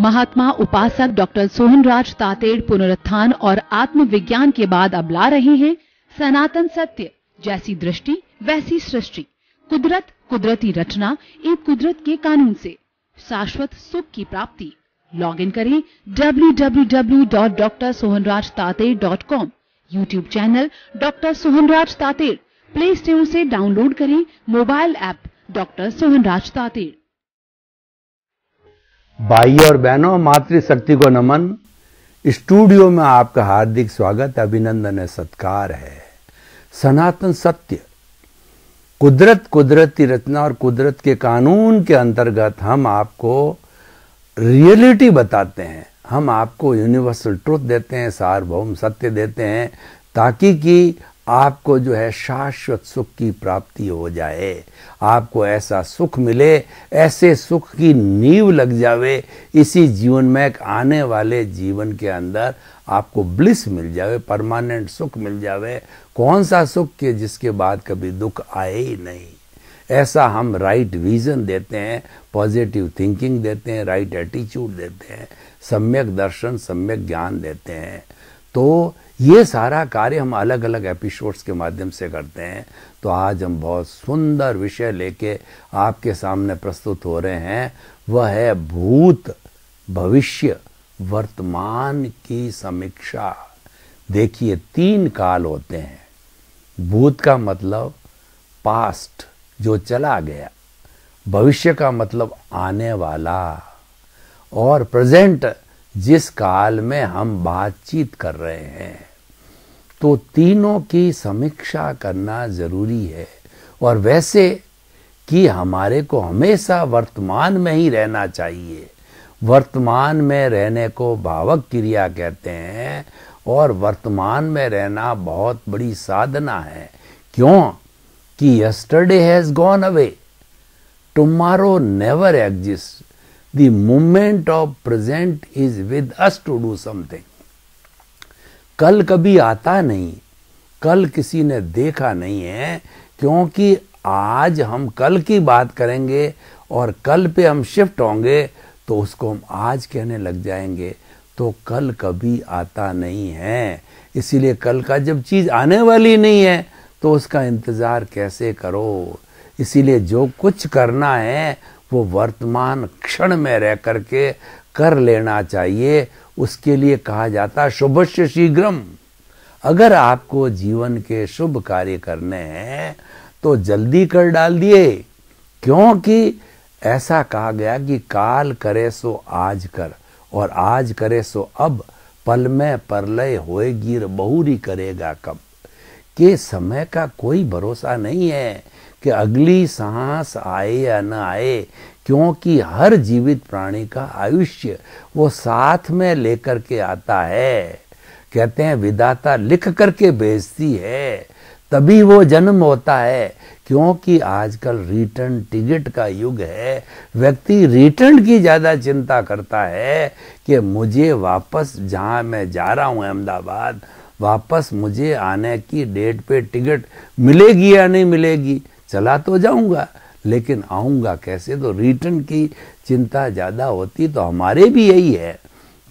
महात्मा उपासक डॉक्टर सोहनराज तातेड़ पुनरुत्थान और आत्मविज्ञान के बाद अब ला रहे हैं सनातन सत्य जैसी दृष्टि वैसी सृष्टि कुदरत कुदरती रचना एक कुदरत के कानून से शाश्वत सुख की प्राप्ति लॉग इन करें www.drsohanrajtater.com YouTube channel doctor Sohanraj Tated play store से डाउनलोड करें mobile app doctor Sohanraj Tated भाई और बहनों मातृशक्ति को नमन स्टूडियो में आपका हार्दिक स्वागत अभिनंदन है सत्कार है सनातन सत्य कुदरत कुदरती रचना और कुदरत के कानून के अंतर्गत हम आपको रियलिटी बताते हैं हम आपको यूनिवर्सल ट्रुथ देते हैं सार्वभौम सत्य देते हैं ताकि कि आपको जो है शाश्वत सुख की प्राप्ति हो जाए आपको ऐसा सुख मिले ऐसे सुख की नींव लग जावे इसी जीवन में आने वाले जीवन के अंदर आपको ब्लिस मिल जावे परमानेंट सुख मिल जावे कौन सा सुख के जिसके बाद कभी दुख आए ही नहीं ऐसा हम राइट विजन देते हैं पॉजिटिव थिंकिंग देते हैं राइट एटीट्यूड देते हैं सम्यक दर्शन सम्यक ज्ञान देते हैं तो ये सारा कार्य हम अलग अलग एपिसोड्स के माध्यम से करते हैं तो आज हम बहुत सुंदर विषय लेके आपके सामने प्रस्तुत हो रहे हैं वह है भूत भविष्य वर्तमान की समीक्षा देखिए तीन काल होते हैं भूत का मतलब पास्ट जो चला गया भविष्य का मतलब आने वाला और प्रेजेंट जिस काल में हम बातचीत कर रहे हैं तो तीनों की समीक्षा करना जरूरी है और वैसे कि हमारे को हमेशा वर्तमान में ही रहना चाहिए वर्तमान में रहने को भावक क्रिया कहते हैं और वर्तमान में रहना बहुत बड़ी साधना है क्यों कि yesterday has gone away tomorrow never exist The moment of present is with us to do something. कल कभी आता नहीं कल किसी ने देखा नहीं है क्योंकि आज हम कल की बात करेंगे और कल पे हम शिफ्ट होंगे तो उसको हम आज कहने लग जाएंगे तो कल कभी आता नहीं है इसीलिए कल का जब चीज़ आने वाली नहीं है तो उसका इंतज़ार कैसे करो इसीलिए जो कुछ करना है वो वर्तमान क्षण में रह करके कर लेना चाहिए उसके लिए कहा जाता शुभ से शीघ्रम अगर आपको जीवन के शुभ कार्य करने हैं तो जल्दी कर डाल दिए क्योंकि ऐसा कहा गया कि काल करे सो आज कर और आज करे सो अब पल में परलय होएगी बहुरी करेगा कब के समय का कोई भरोसा नहीं है कि अगली सांस आए या न आए क्योंकि हर जीवित प्राणी का आयुष्य वो साथ में लेकर के आता है कहते हैं विदाता लिख करके भेजती है तभी वो जन्म होता है क्योंकि आजकल रिटर्न टिकट का युग है व्यक्ति रिटर्न की ज़्यादा चिंता करता है कि मुझे वापस जहाँ मैं जा रहा हूँ अहमदाबाद वापस मुझे आने की डेट पे टिकट मिलेगी या नहीं मिलेगी चला तो जाऊंगा लेकिन आऊंगा कैसे तो रिटर्न की चिंता ज़्यादा होती तो हमारे भी यही है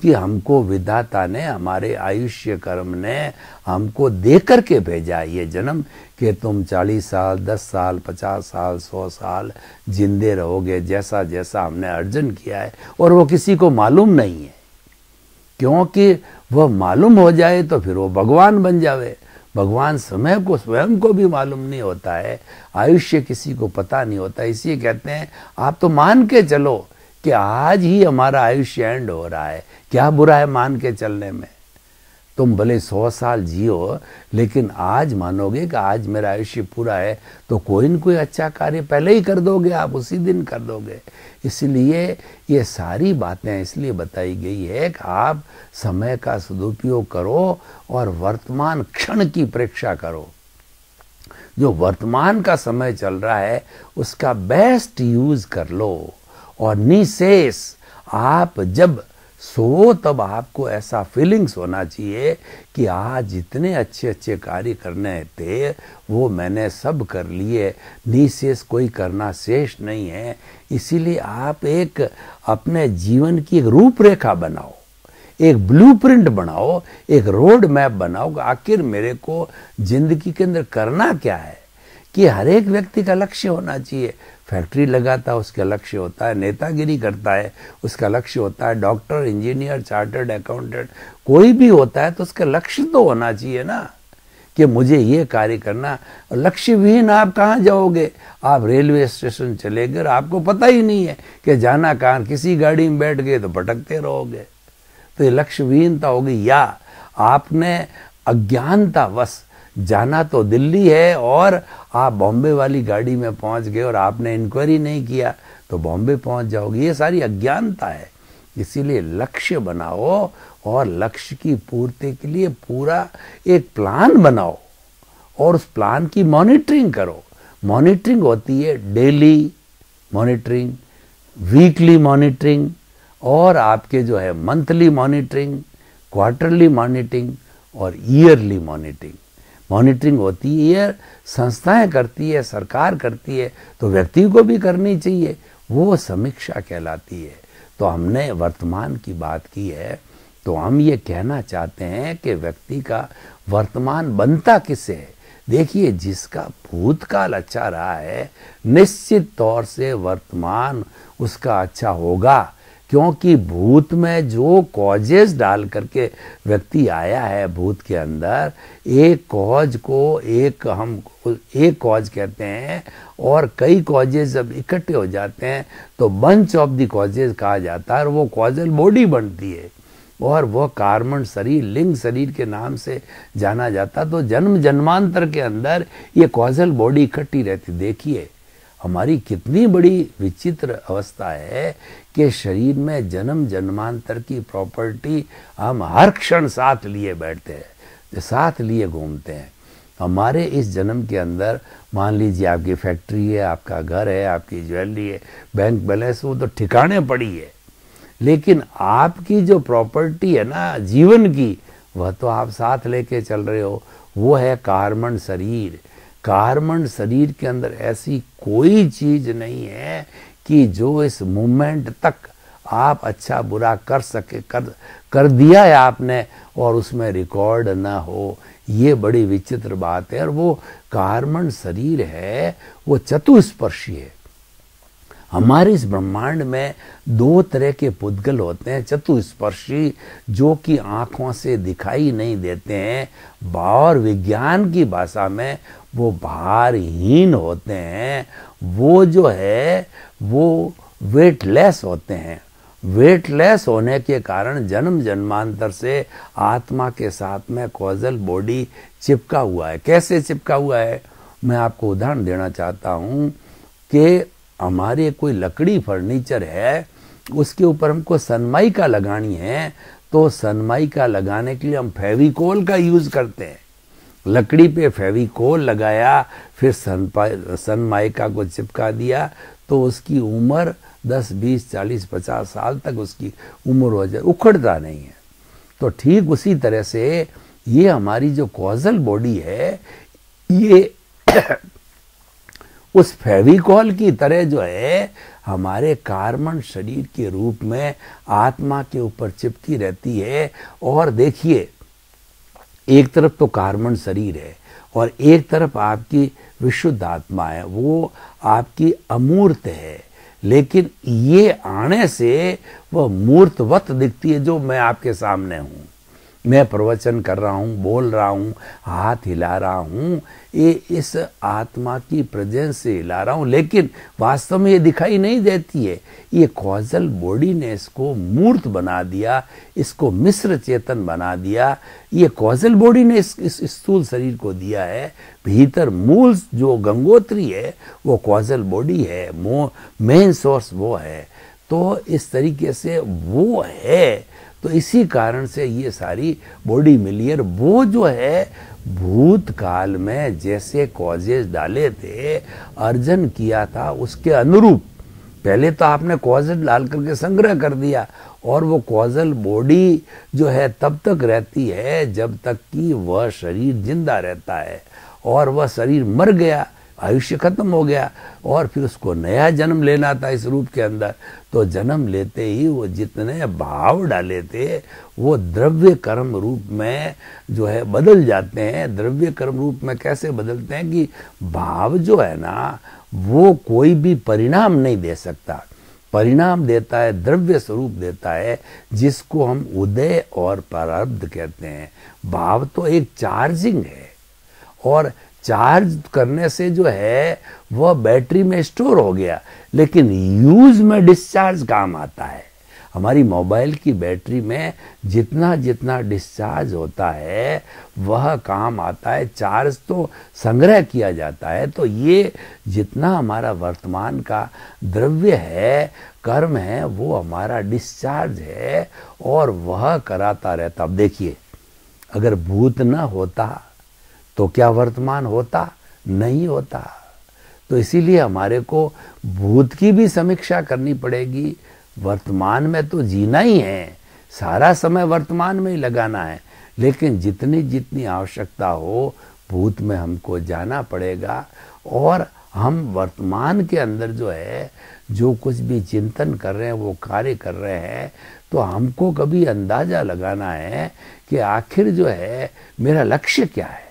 कि हमको विधाता ने हमारे आयुष्य कर्म ने हमको दे करके भेजा ये जन्म कि तुम चालीस साल दस साल पचास साल सौ साल जिंदे रहोगे जैसा जैसा हमने अर्जन किया है और वो किसी को मालूम नहीं है क्योंकि वह मालूम हो जाए तो फिर वो भगवान बन जावे भगवान समय को स्वयं को भी मालूम नहीं होता है आयुष्य किसी को पता नहीं होता इसलिए कहते हैं आप तो मान के चलो कि आज ही हमारा आयुष्य एंड हो रहा है क्या बुरा है मान के चलने में तुम भले सौ साल जियो लेकिन आज मानोगे कि आज मेरा आयुष्य पूरा है तो कोई न कोई अच्छा कार्य पहले ही कर दोगे आप उसी दिन कर दोगे इसलिए ये सारी बातें इसलिए बताई गई है कि आप समय का सदुपयोग करो और वर्तमान क्षण की परीक्षा करो जो वर्तमान का समय चल रहा है उसका बेस्ट यूज कर लो और निशेष आप जब सो तब आपको ऐसा फीलिंग्स होना चाहिए कि आज जितने अच्छे अच्छे कार्य करने थे वो मैंने सब कर लिए निशेष कोई करना शेष नहीं है इसीलिए आप एक अपने जीवन की एक रूपरेखा बनाओ एक ब्लूप्रिंट बनाओ एक रोड मैप बनाओ आखिर मेरे को जिंदगी के अंदर करना क्या है कि हर एक व्यक्ति का लक्ष्य होना चाहिए फैक्ट्री लगाता है उसका लक्ष्य होता है नेतागिरी करता है उसका लक्ष्य होता है डॉक्टर इंजीनियर चार्टर्ड अकाउंटेंट कोई भी होता है तो उसका लक्ष्य तो होना चाहिए ना कि मुझे ये कार्य करना लक्ष्य विहीन आप कहाँ जाओगे आप रेलवे स्टेशन चले गए आपको पता ही नहीं है कि जाना कहाँ किसी गाड़ी में बैठ गए तो भटकते रहोगे तो ये विहीनता होगी या आपने अज्ञानता वश जाना तो दिल्ली है और आप बॉम्बे वाली गाड़ी में पहुंच गए और आपने इंक्वायरी नहीं किया तो बॉम्बे पहुंच जाओगे ये सारी अज्ञानता है इसीलिए लक्ष्य बनाओ और लक्ष्य की पूर्ति के लिए पूरा एक प्लान बनाओ और उस प्लान की मॉनिटरिंग करो मॉनिटरिंग होती है डेली मॉनिटरिंग वीकली मॉनिटरिंग और आपके जो है मंथली मॉनिटरिंग क्वार्टरली मॉनिटरिंग और ईयरली मॉनिटरिंग मॉनिटरिंग होती है संस्थाएं करती है सरकार करती है तो व्यक्ति को भी करनी चाहिए वो समीक्षा कहलाती है तो हमने वर्तमान की बात की है तो हम ये कहना चाहते हैं कि व्यक्ति का वर्तमान बनता किससे है देखिए जिसका भूतकाल अच्छा रहा है निश्चित तौर से वर्तमान उसका अच्छा होगा क्योंकि भूत में जो कॉजेस डाल करके व्यक्ति आया है भूत के अंदर एक कॉज को एक हम एक कॉज कहते हैं और कई कॉजेस जब इकट्ठे हो जाते हैं तो बंच ऑफ दी कॉजेज कहा जाता है और वो कॉजल बॉडी बनती है और वह कार्बन शरीर लिंग शरीर के नाम से जाना जाता तो जन्म जन्मांतर के अंदर ये कॉजल बॉडी इकट्ठी रहती देखिए हमारी कितनी बड़ी विचित्र अवस्था है कि शरीर में जन्म जन्मांतर की प्रॉपर्टी हम हर क्षण साथ लिए बैठते हैं साथ लिए घूमते हैं हमारे इस जन्म के अंदर मान लीजिए आपकी फैक्ट्री है आपका घर है आपकी ज्वेलरी है बैंक बैलेंस वो तो ठिकाने पड़ी है लेकिन आपकी जो प्रॉपर्टी है ना जीवन की वह तो आप साथ लेके चल रहे हो वो है कार्बन शरीर कार्बन शरीर के अंदर ऐसी कोई चीज नहीं है कि जो इस मोमेंट तक आप अच्छा बुरा कर सके कर कर दिया है आपने और उसमें रिकॉर्ड ना हो ये बड़ी विचित्र बात है और वो कार्बन शरीर है वो चतुस्पर्शी है हमारे इस ब्रह्मांड में दो तरह के पुद्गल होते हैं चतुस्पर्शी जो कि आंखों से दिखाई नहीं देते हैं और विज्ञान की भाषा में वो भारहीन होते हैं वो जो है वो वेटलेस होते हैं वेटलेस होने के कारण जन्म जन्मांतर से आत्मा के साथ में कॉजल बॉडी चिपका हुआ है कैसे चिपका हुआ है मैं आपको उदाहरण देना चाहता हूँ कि हमारे कोई लकड़ी फर्नीचर है उसके ऊपर हमको का लगानी है तो का लगाने के लिए हम फेविकोल का यूज करते हैं लकड़ी पे फेविकोल लगाया फिर सन सनमाइका को चिपका दिया तो उसकी उम्र 10, 20, 40, 50 साल तक उसकी उम्र हो जाए उखड़ता नहीं है तो ठीक उसी तरह से ये हमारी जो कॉजल बॉडी है ये उस फेविकॉल की तरह जो है हमारे कार्बन शरीर के रूप में आत्मा के ऊपर चिपकी रहती है और देखिए एक तरफ तो कार्बन शरीर है और एक तरफ आपकी विशुद्ध आत्मा है वो आपकी अमूर्त है लेकिन ये आने से वह मूर्तवत दिखती है जो मैं आपके सामने हूँ मैं प्रवचन कर रहा हूँ बोल रहा हूँ हाथ हिला रहा हूँ ये इस आत्मा की प्रेजेंस से हिला रहा हूँ लेकिन वास्तव में ये दिखाई नहीं देती है ये कॉजल बॉडी ने इसको मूर्त बना दिया इसको मिश्र चेतन बना दिया ये कॉजल बॉडी ने इस, इस स्थूल शरीर को दिया है भीतर मूल जो गंगोत्री है वो कॉजल बॉडी है मेन सोर्स वो है तो इस तरीके से वो है तो इसी कारण से ये सारी बॉडी मिलियर वो जो है भूतकाल में जैसे कॉजेज डाले थे अर्जन किया था उसके अनुरूप पहले तो आपने कॉजेज डाल करके संग्रह कर दिया और वो कॉजल बॉडी जो है तब तक रहती है जब तक कि वह शरीर जिंदा रहता है और वह शरीर मर गया आयुष्य खत्म हो गया और फिर उसको नया जन्म लेना था इस रूप के अंदर तो जन्म लेते ही वो जितने भाव डाले थे वो द्रव्य कर्म रूप में जो है बदल जाते हैं द्रव्य कर्म रूप में कैसे बदलते हैं कि भाव जो है ना वो कोई भी परिणाम नहीं दे सकता परिणाम देता है द्रव्य स्वरूप देता है जिसको हम उदय और प्रारब्ध कहते हैं भाव तो एक चार्जिंग है और चार्ज करने से जो है वह बैटरी में स्टोर हो गया लेकिन यूज में डिस्चार्ज काम आता है हमारी मोबाइल की बैटरी में जितना जितना डिस्चार्ज होता है वह काम आता है चार्ज तो संग्रह किया जाता है तो ये जितना हमारा वर्तमान का द्रव्य है कर्म है वो हमारा डिस्चार्ज है और वह कराता रहता अब देखिए अगर भूत न होता तो क्या वर्तमान होता नहीं होता तो इसीलिए हमारे को भूत की भी समीक्षा करनी पड़ेगी वर्तमान में तो जीना ही है सारा समय वर्तमान में ही लगाना है लेकिन जितनी जितनी आवश्यकता हो भूत में हमको जाना पड़ेगा और हम वर्तमान के अंदर जो है जो कुछ भी चिंतन कर रहे हैं वो कार्य कर रहे हैं तो हमको कभी अंदाजा लगाना है कि आखिर जो है मेरा लक्ष्य क्या है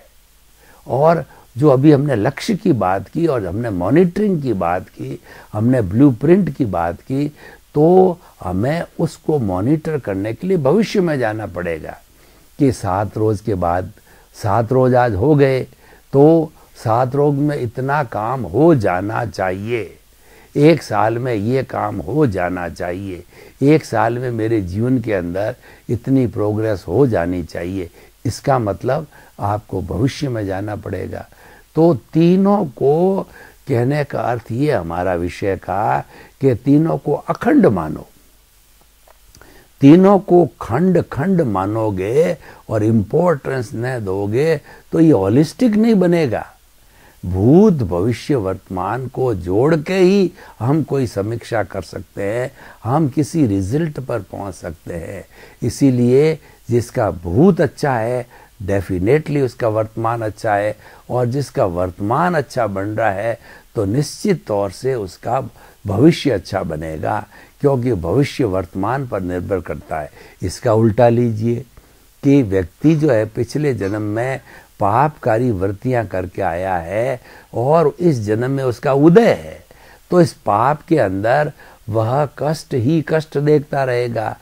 और जो अभी हमने लक्ष्य की बात की और हमने मॉनिटरिंग की बात की हमने ब्लूप्रिंट की बात की तो हमें उसको मॉनिटर करने के लिए भविष्य में जाना पड़ेगा कि सात रोज़ के बाद सात रोज़ आज हो गए तो सात रोज में इतना काम हो जाना चाहिए एक साल में ये काम हो जाना चाहिए एक साल में मेरे जीवन के अंदर इतनी प्रोग्रेस हो जानी चाहिए इसका मतलब आपको भविष्य में जाना पड़ेगा तो तीनों को कहने का अर्थ ये हमारा विषय का कि तीनों को अखंड मानो तीनों को खंड खंड मानोगे और इम्पोर्टेंस न दोगे तो ये होलिस्टिक नहीं बनेगा भूत भविष्य वर्तमान को जोड़ के ही हम कोई समीक्षा कर सकते हैं हम किसी रिजल्ट पर पहुंच सकते हैं इसीलिए जिसका भूत अच्छा है डेफिनेटली उसका वर्तमान अच्छा है और जिसका वर्तमान अच्छा बन रहा है तो निश्चित तौर से उसका भविष्य अच्छा बनेगा क्योंकि भविष्य वर्तमान पर निर्भर करता है इसका उल्टा लीजिए कि व्यक्ति जो है पिछले जन्म में पापकारी वृत्तियां करके आया है और इस जन्म में उसका उदय है तो इस पाप के अंदर वह कष्ट ही कष्ट देखता रहेगा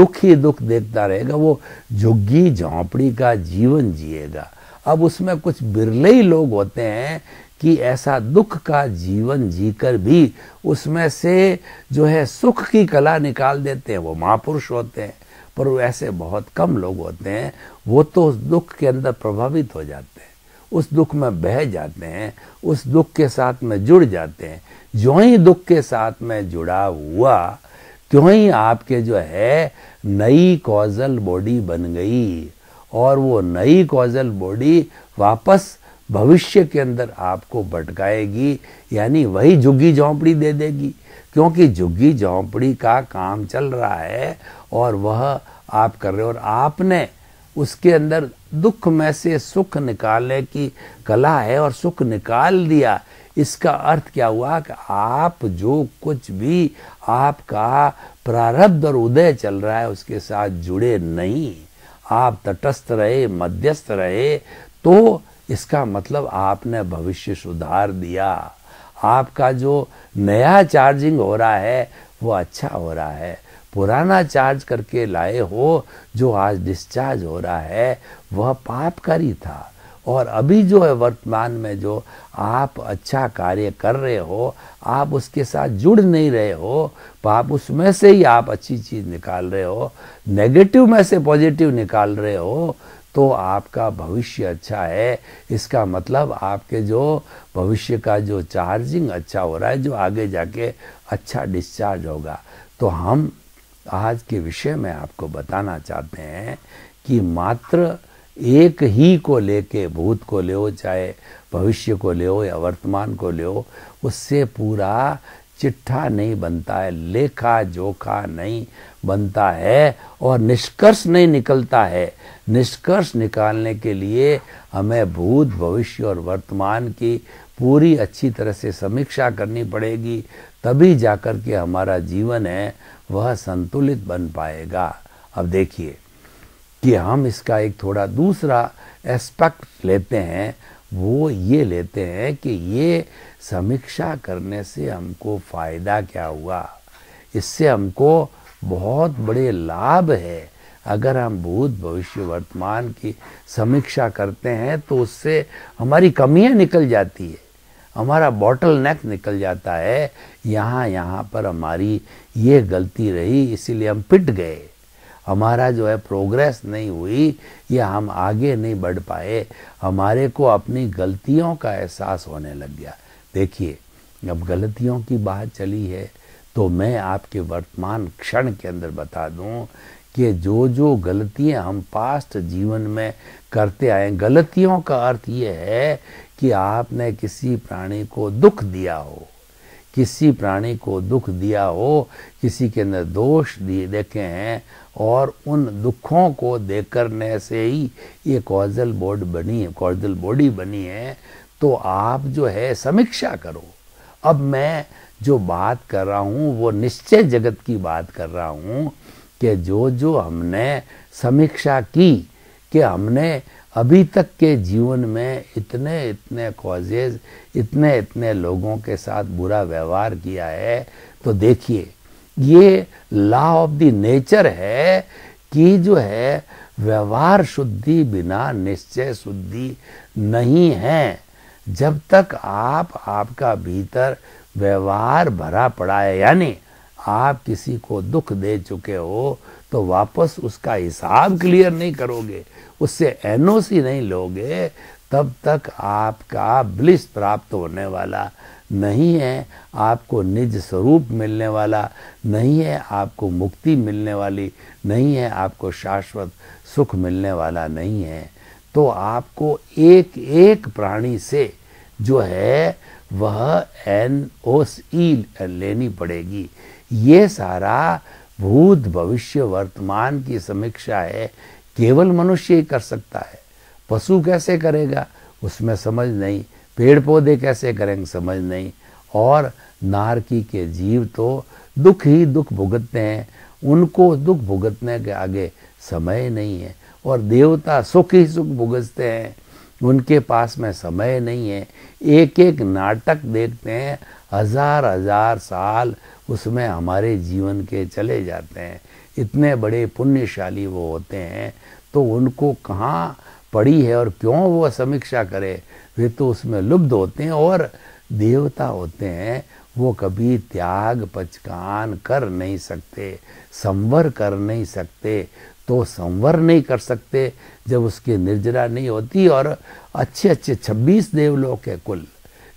दुख ही दुख देखता रहेगा वो झुग्गी झोंपड़ी का जीवन जिएगा अब उसमें कुछ बिरले ही लोग होते हैं कि ऐसा दुख का जीवन जीकर भी उसमें से जो है सुख की कला निकाल देते हैं वो महापुरुष होते हैं पर वो ऐसे बहुत कम लोग होते हैं वो तो उस दुख के अंदर प्रभावित हो जाते हैं उस दुख में बह जाते हैं उस दुख के साथ में जुड़ जाते हैं जो ही दुख के साथ में जुड़ा हुआ त्यों ही आपके जो है नई कॉजल बॉडी बन गई और वो नई कॉजल बॉडी वापस भविष्य के अंदर आपको भटकाएगी यानी वही झुग्गी झोंपड़ी दे देगी क्योंकि झुग्गी झोंपड़ी का काम चल रहा है और वह आप कर रहे हो और आपने उसके अंदर दुख में से सुख निकालने की कला है और सुख निकाल दिया इसका अर्थ क्या हुआ कि आप जो कुछ भी आपका प्रारब्ध और उदय चल रहा है उसके साथ जुड़े नहीं आप तटस्थ रहे मध्यस्थ रहे तो इसका मतलब आपने भविष्य सुधार दिया आपका जो नया चार्जिंग हो रहा है वो अच्छा हो रहा है पुराना चार्ज करके लाए हो जो आज डिस्चार्ज हो रहा है वह पापकारी था और अभी जो है वर्तमान में जो आप अच्छा कार्य कर रहे हो आप उसके साथ जुड़ नहीं रहे हो पाप तो उसमें से ही आप अच्छी चीज़ निकाल रहे हो नेगेटिव में से पॉजिटिव निकाल रहे हो तो आपका भविष्य अच्छा है इसका मतलब आपके जो भविष्य का जो चार्जिंग अच्छा हो रहा है जो आगे जाके अच्छा डिस्चार्ज होगा तो हम आज के विषय में आपको बताना चाहते हैं कि मात्र एक ही को लेके भूत को ले चाहे भविष्य को ले या वर्तमान को ले उससे पूरा चिट्ठा नहीं बनता है लेखा जोखा नहीं बनता है और निष्कर्ष नहीं निकलता है निष्कर्ष निकालने के लिए हमें भूत भविष्य और वर्तमान की पूरी अच्छी तरह से समीक्षा करनी पड़ेगी तभी जाकर के हमारा जीवन है वह संतुलित बन पाएगा अब देखिए कि हम इसका एक थोड़ा दूसरा एस्पेक्ट लेते हैं वो ये लेते हैं कि ये समीक्षा करने से हमको फ़ायदा क्या हुआ इससे हमको बहुत बड़े लाभ है अगर हम भूत भविष्य वर्तमान की समीक्षा करते हैं तो उससे हमारी कमियां निकल जाती है हमारा बॉटल नेक निकल जाता है यहाँ यहाँ पर हमारी ये गलती रही इसीलिए हम पिट गए हमारा जो है प्रोग्रेस नहीं हुई या हम आगे नहीं बढ़ पाए हमारे को अपनी गलतियों का एहसास होने लग गया देखिए अब गलतियों की बात चली है तो मैं आपके वर्तमान क्षण के अंदर बता दूं कि जो जो गलतियां हम पास्ट जीवन में करते आए गलतियों का अर्थ ये है कि आपने किसी प्राणी को दुख दिया हो किसी प्राणी को दुख दिया हो किसी के अंदर दोष दिए देखे हैं और उन दुखों को देख करने से ही ये कॉजल बोर्ड बनी है कॉजल बॉडी बनी है तो आप जो है समीक्षा करो अब मैं जो बात कर रहा हूँ वो निश्चय जगत की बात कर रहा हूँ कि जो जो हमने समीक्षा की कि हमने अभी तक के जीवन में इतने इतने कॉजेज इतने इतने लोगों के साथ बुरा व्यवहार किया है तो देखिए ये लॉ ऑफ द नेचर है कि जो है व्यवहार शुद्धि बिना निश्चय शुद्धि नहीं है जब तक आप आपका भीतर व्यवहार भरा पड़ा है यानी आप किसी को दुख दे चुके हो तो वापस उसका हिसाब क्लियर नहीं करोगे उससे एनओसी नहीं लोगे तब तक आपका ब्लिस प्राप्त होने वाला नहीं है आपको निज स्वरूप मिलने वाला नहीं है आपको मुक्ति मिलने वाली नहीं है आपको शाश्वत सुख मिलने वाला नहीं है तो आपको एक एक प्राणी से जो है वह एन ओ सी लेनी पड़ेगी ये सारा भूत भविष्य वर्तमान की समीक्षा है केवल मनुष्य ही कर सकता है पशु कैसे करेगा उसमें समझ नहीं पेड़ पौधे कैसे करेंगे समझ नहीं और नारकी के जीव तो दुख ही दुख भुगतते हैं उनको दुख भुगतने के आगे समय नहीं है और देवता सुख ही सुख भुगतते हैं उनके पास में समय नहीं है एक एक नाटक देखते हैं हजार हजार साल उसमें हमारे जीवन के चले जाते हैं इतने बड़े पुण्यशाली वो होते हैं तो उनको कहाँ पड़ी है और क्यों वो समीक्षा करे वे तो उसमें लुब्ध होते हैं और देवता होते हैं वो कभी त्याग पचकान कर नहीं सकते संवर कर नहीं सकते तो संवर नहीं कर सकते जब उसकी निर्जरा नहीं होती और अच्छे अच्छे छब्बीस देवलोक है कुल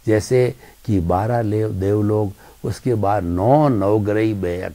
जैसे कि बारह देवलोक उसके बाद नौ नवग्रही बेहक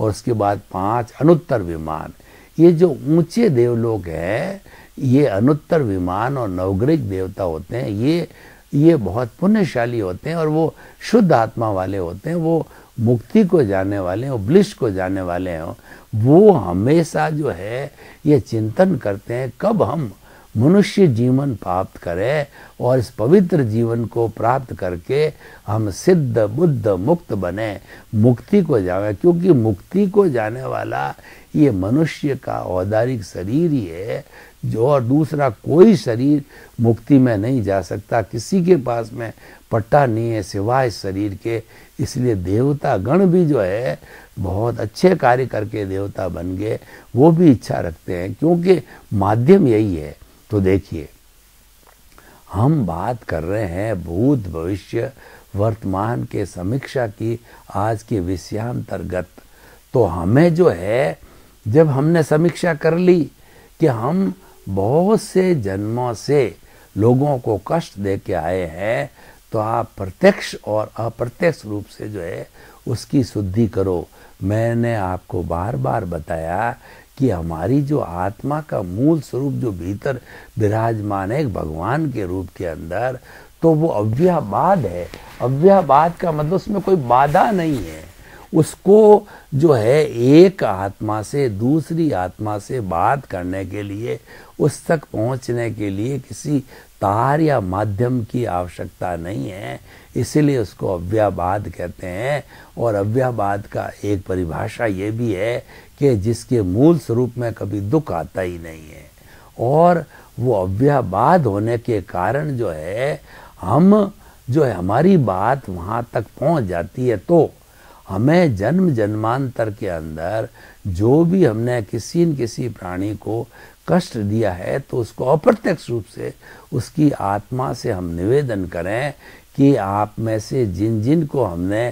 और उसके बाद पांच अनुत्तर विमान ये जो ऊंचे देवलोक है ये अनुत्तर विमान और नवग्रह देवता होते हैं ये ये बहुत पुण्यशाली होते हैं और वो शुद्ध आत्मा वाले होते हैं वो मुक्ति को जाने वाले हैं ब्लिश को जाने वाले हैं वो हमेशा जो है ये चिंतन करते हैं कब हम मनुष्य जीवन प्राप्त करें और इस पवित्र जीवन को प्राप्त करके हम सिद्ध बुद्ध मुक्त बने मुक्ति को जावे क्योंकि मुक्ति को जाने वाला ये मनुष्य का औदारिक शरीर ही है जो और दूसरा कोई शरीर मुक्ति में नहीं जा सकता किसी के पास में पट्टा नहीं है सिवाय शरीर के इसलिए देवता गण भी जो है बहुत अच्छे कार्य करके देवता बन गए वो भी इच्छा रखते हैं क्योंकि माध्यम यही है तो देखिए हम बात कर रहे हैं भूत भविष्य वर्तमान के समीक्षा की आज के विषयांतर्गत तो हमें जो है जब हमने समीक्षा कर ली कि हम बहुत से जन्मों से लोगों को कष्ट दे के आए हैं तो आप प्रत्यक्ष और अप्रत्यक्ष रूप से जो है उसकी शुद्धि करो मैंने आपको बार बार बताया कि हमारी जो आत्मा का मूल स्वरूप जो भीतर विराजमान है भगवान के रूप के अंदर तो वो अव्याबाद है अव्याबाद का मतलब उसमें कोई बाधा नहीं है उसको जो है एक आत्मा से दूसरी आत्मा से बात करने के लिए उस तक पहुंचने के लिए किसी तार या माध्यम की आवश्यकता नहीं है इसीलिए उसको अव्याबाद कहते हैं और अव्याबाद का एक परिभाषा ये भी है कि जिसके मूल स्वरूप में कभी दुख आता ही नहीं है और वो अव्याबाद होने के कारण जो है हम जो है हमारी बात वहाँ तक पहुँच जाती है तो हमें जन्म जन्मांतर के अंदर जो भी हमने किसी न किसी प्राणी को कष्ट दिया है तो उसको अप्रत्यक्ष रूप से उसकी आत्मा से हम निवेदन करें कि आप में से जिन जिन को हमने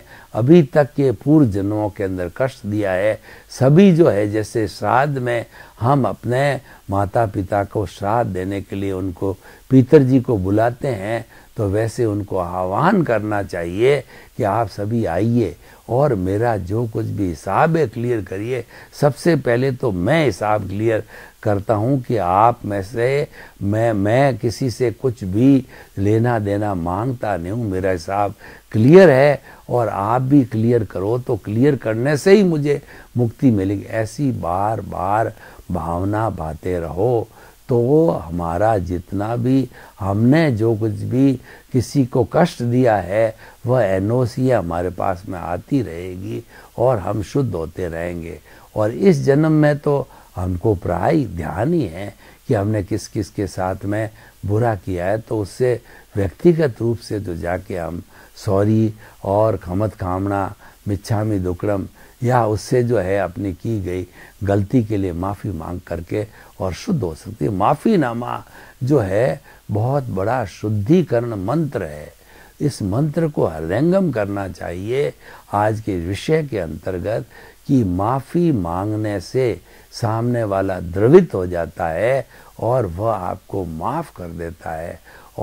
अभी तक के पूर्व जन्मों के अंदर कष्ट दिया है सभी जो है जैसे श्राद्ध में हम अपने माता पिता को श्राद्ध देने के लिए उनको पितर जी को बुलाते हैं तो वैसे उनको आह्वान करना चाहिए कि आप सभी आइए और मेरा जो कुछ भी हिसाब है क्लियर करिए सबसे पहले तो मैं हिसाब क्लियर करता हूँ कि आप में से मैं मैं किसी से कुछ भी लेना देना मांगता नहीं हूँ मेरा हिसाब क्लियर है और आप भी क्लियर करो तो क्लियर करने से ही मुझे मुक्ति मिलेगी ऐसी बार बार भावना बातें रहो तो हमारा जितना भी हमने जो कुछ भी किसी को कष्ट दिया है वह सी हमारे पास में आती रहेगी और हम शुद्ध होते रहेंगे और इस जन्म में तो हमको प्राय ध्यान ही है कि हमने किस किस के साथ में बुरा किया है तो उससे व्यक्तिगत रूप से तो जाके हम सॉरी और खमत कामना मिच्छामी दुकड़म या उससे जो है अपनी की गई गलती के लिए माफ़ी मांग करके और शुद्ध हो सकती है माफ़ीनामा जो है बहुत बड़ा शुद्धिकरण मंत्र है इस मंत्र को हृदयंगम करना चाहिए आज के विषय के अंतर्गत कि माफ़ी मांगने से सामने वाला द्रवित हो जाता है और वह आपको माफ़ कर देता है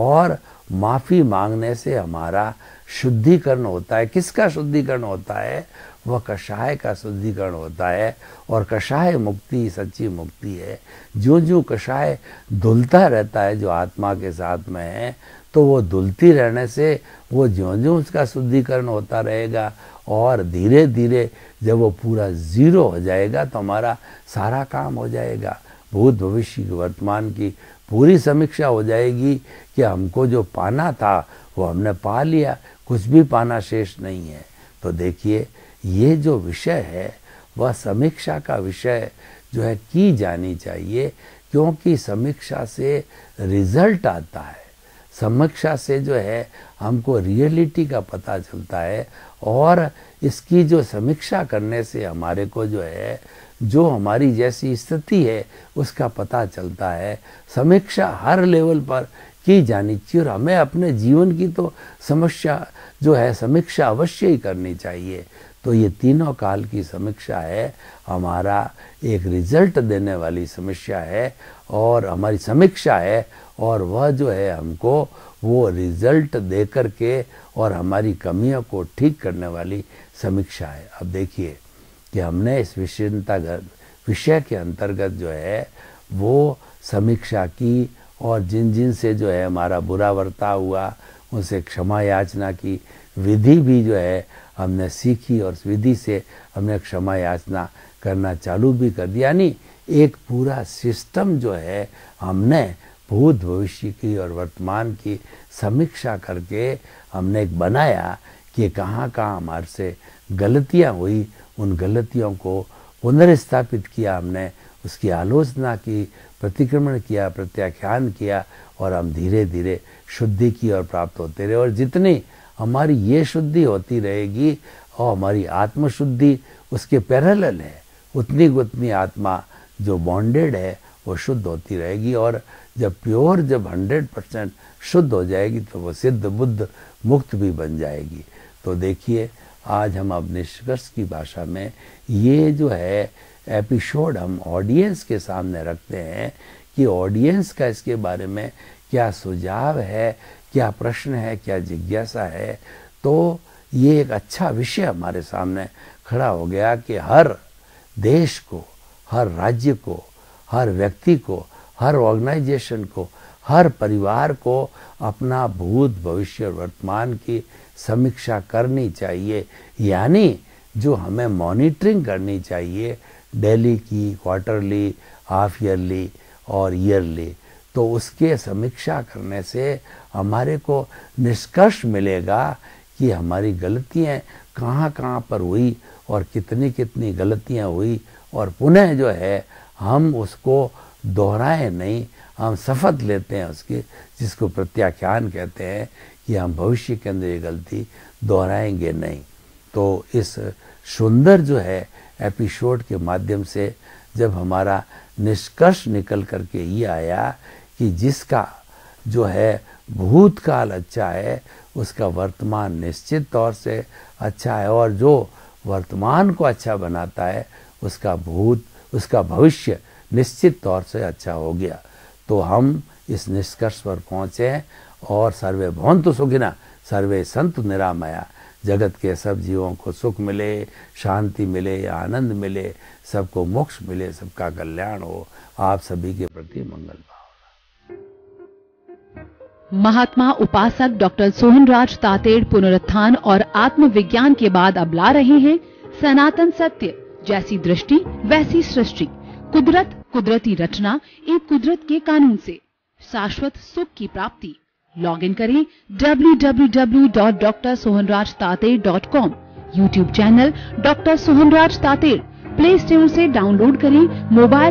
और माफ़ी मांगने से हमारा शुद्धिकरण होता है किसका शुद्धिकरण होता है वह कषाय का शुद्धिकरण होता है और कषाय मुक्ति सच्ची मुक्ति है जो जो कषाय धुलता रहता है जो आत्मा के साथ में है तो वो धुलती रहने से वो जो ज्यों उसका शुद्धिकरण होता रहेगा और धीरे धीरे जब वो पूरा ज़ीरो हो जाएगा तो हमारा सारा काम हो जाएगा भूत भविष्य की वर्तमान की पूरी समीक्षा हो जाएगी कि हमको जो पाना था वो हमने पा लिया कुछ भी पाना शेष नहीं है तो देखिए ये जो विषय है वह समीक्षा का विषय जो है की जानी चाहिए क्योंकि समीक्षा से रिजल्ट आता है समीक्षा से जो है हमको रियलिटी का पता चलता है और इसकी जो समीक्षा करने से हमारे को जो है जो हमारी जैसी स्थिति है उसका पता चलता है समीक्षा हर लेवल पर की जानी चाहिए और हमें अपने जीवन की तो समस्या जो है समीक्षा अवश्य ही करनी चाहिए तो ये तीनों काल की समीक्षा है हमारा एक रिजल्ट देने वाली समस्या है और हमारी समीक्षा है और वह जो है हमको वो रिजल्ट दे कर के और हमारी कमियों को ठीक करने वाली समीक्षा है अब देखिए कि हमने इस विषयता विषय के अंतर्गत जो है वो समीक्षा की और जिन जिन से जो है हमारा बुरा वर्ताव हुआ उनसे क्षमा याचना की विधि भी जो है हमने सीखी और विधि से हमने क्षमा याचना करना चालू भी कर दिया यानी एक पूरा सिस्टम जो है हमने भूत भविष्य की और वर्तमान की समीक्षा करके हमने एक बनाया कि कहाँ कहाँ हमारे से गलतियाँ हुई उन गलतियों को पुनर्स्थापित किया हमने उसकी आलोचना की प्रतिक्रमण किया प्रत्याख्यान किया और हम धीरे धीरे शुद्धि की ओर प्राप्त होते रहे और जितनी हमारी ये शुद्धि होती रहेगी और हमारी आत्मशुद्धि उसके पैरल है उतनी उतनी आत्मा जो बॉन्डेड है वो शुद्ध होती रहेगी और जब प्योर जब हंड्रेड परसेंट शुद्ध हो जाएगी तो वो सिद्ध बुद्ध मुक्त भी बन जाएगी तो देखिए आज हम अब निष्कर्ष की भाषा में ये जो है एपिसोड हम ऑडियंस के सामने रखते हैं कि ऑडियंस का इसके बारे में क्या सुझाव है क्या प्रश्न है क्या जिज्ञासा है तो ये एक अच्छा विषय हमारे सामने खड़ा हो गया कि हर देश को हर राज्य को हर व्यक्ति को हर ऑर्गेनाइजेशन को हर परिवार को अपना भूत भविष्य वर्तमान की समीक्षा करनी चाहिए यानी जो हमें मॉनिटरिंग करनी चाहिए डेली की क्वार्टरली हाफ ईयरली और ईयरली तो उसके समीक्षा करने से हमारे को निष्कर्ष मिलेगा कि हमारी गलतियाँ कहाँ कहाँ पर हुई और कितनी कितनी गलतियाँ हुई और पुनः जो है हम उसको दोहराएं नहीं हम शपथ लेते हैं उसकी जिसको प्रत्याख्यान कहते हैं कि हम भविष्य के अंदर ये गलती दोहराएंगे नहीं तो इस सुंदर जो है एपिसोड के माध्यम से जब हमारा निष्कर्ष निकल करके ये आया कि जिसका जो है भूतकाल अच्छा है उसका वर्तमान निश्चित तौर से अच्छा है और जो वर्तमान को अच्छा बनाता है उसका भूत उसका भविष्य निश्चित तौर से अच्छा हो गया तो हम इस निष्कर्ष पर पहुँचे और सर्वे भवंतु सुखिना सर्वे संत निरामया जगत के सब जीवों को सुख मिले शांति मिले आनंद मिले सबको मोक्ष मिले सबका कल्याण हो आप सभी के प्रति मंगल महात्मा उपासक डॉक्टर सोहनराज तातेड़ पुनरुत्थान और आत्मविज्ञान के बाद अब ला रहे हैं सनातन सत्य जैसी दृष्टि वैसी सृष्टि कुदरत कुदरती रचना एक कुदरत के कानून से शाश्वत सुख की प्राप्ति लॉग इन करें www.drsohanrajtater.com YouTube channel doctor Sohanraj Tated play store से डाउनलोड करें मोबाइल